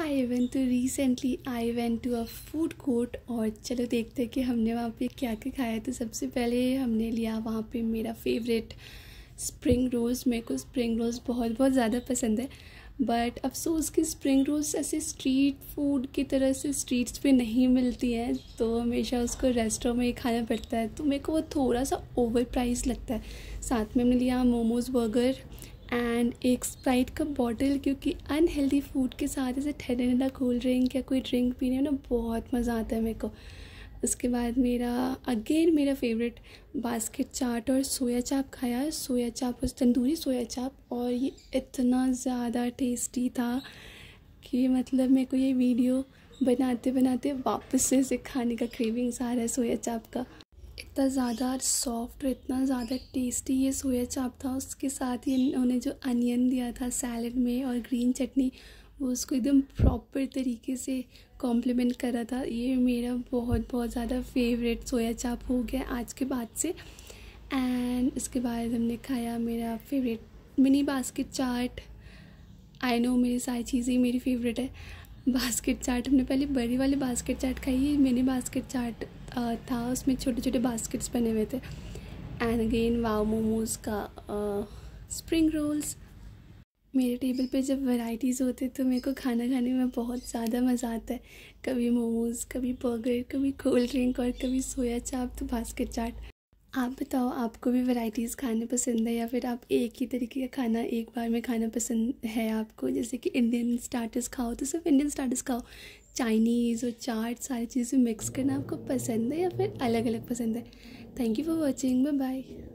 हाय even तो recently I went to a food court और चलो देखते हैं कि हमने वहाँ पे क्या क्या खाया तो सबसे पहले हमने लिया वहाँ पे मेरा फेवरेट स्प्रिंग रोज मेरे को स्प्रिंग रोज बहुत बहुत ज़्यादा पसंद है बट अफसोस कि स्प्रिंग रोल्स ऐसे स्ट्रीट फूड की तरह से स्ट्रीट्स पे नहीं मिलती हैं तो हमेशा उसको रेस्टोरेंट में ही खाना पड़ता है तो मेरे को वो थोड़ा सा ओवर प्राइस लगता है साथ में हमने लिया मोमोज़ बर्गर एंड एक स्प्राइट का बॉटल क्योंकि अनहेल्दी फूड के साथ ऐसे ठंडा ठंडा कोल्ड ड्रिंक या कोई ड्रिंक पीने में ना बहुत मज़ा आता है मेरे को उसके बाद मेरा अगेन मेरा फेवरेट बास्केट चाट और सोया चाप खाया सोया चाप उस तंदूरी सोया चाप और ये इतना ज़्यादा टेस्टी था कि मतलब मेरे को ये वीडियो बनाते बनाते वापस से खाने का क्रेविंग्स आ रहा है सोया चाप का इतना ज़्यादा सॉफ्ट और इतना ज़्यादा टेस्टी ये सोया चाप था उसके साथ ही उन्होंने जो अनियन दिया था सैलड में और ग्रीन चटनी वो उसको एकदम प्रॉपर तरीके से कॉम्प्लीमेंट कर रहा था ये मेरा बहुत बहुत ज़्यादा फेवरेट सोया चाप हो गया आज के बाद से एंड इसके बाद हमने खाया मेरा favourite mini basket chaat I know मेरी सारी चीज़ें मेरी फेवरेट है बास्केट चाट हमने पहले बड़ी वाली बास्केट चाट खाई है मिनी बास्केट चाट था उसमें छोटे छोटे बास्केट्स बने हुए थे एंड अगेन वाव मोमोज़ का स्प्रिंग रोल्स मेरे टेबल पे जब वैरायटीज़ होते तो मेरे को खाना खाने में बहुत ज़्यादा मज़ा आता है कभी मोमोज़ कभी बर्गर कभी कोल्ड ड्रिंक और कभी सोया चाप तो बास्केट चाट आप बताओ आपको भी वैरायटीज़ खाने पसंद है या फिर आप एक ही तरीके का खाना एक बार में खाना पसंद है आपको जैसे कि इंडियन स्टार्टर्स खाओ तो सिर्फ इंडियन स्टार्टर्स खाओ चाइनीज़ और चाट सारी चीज़ें मिक्स करना आपको पसंद है या फिर अलग अलग पसंद है thank you for watching bye bye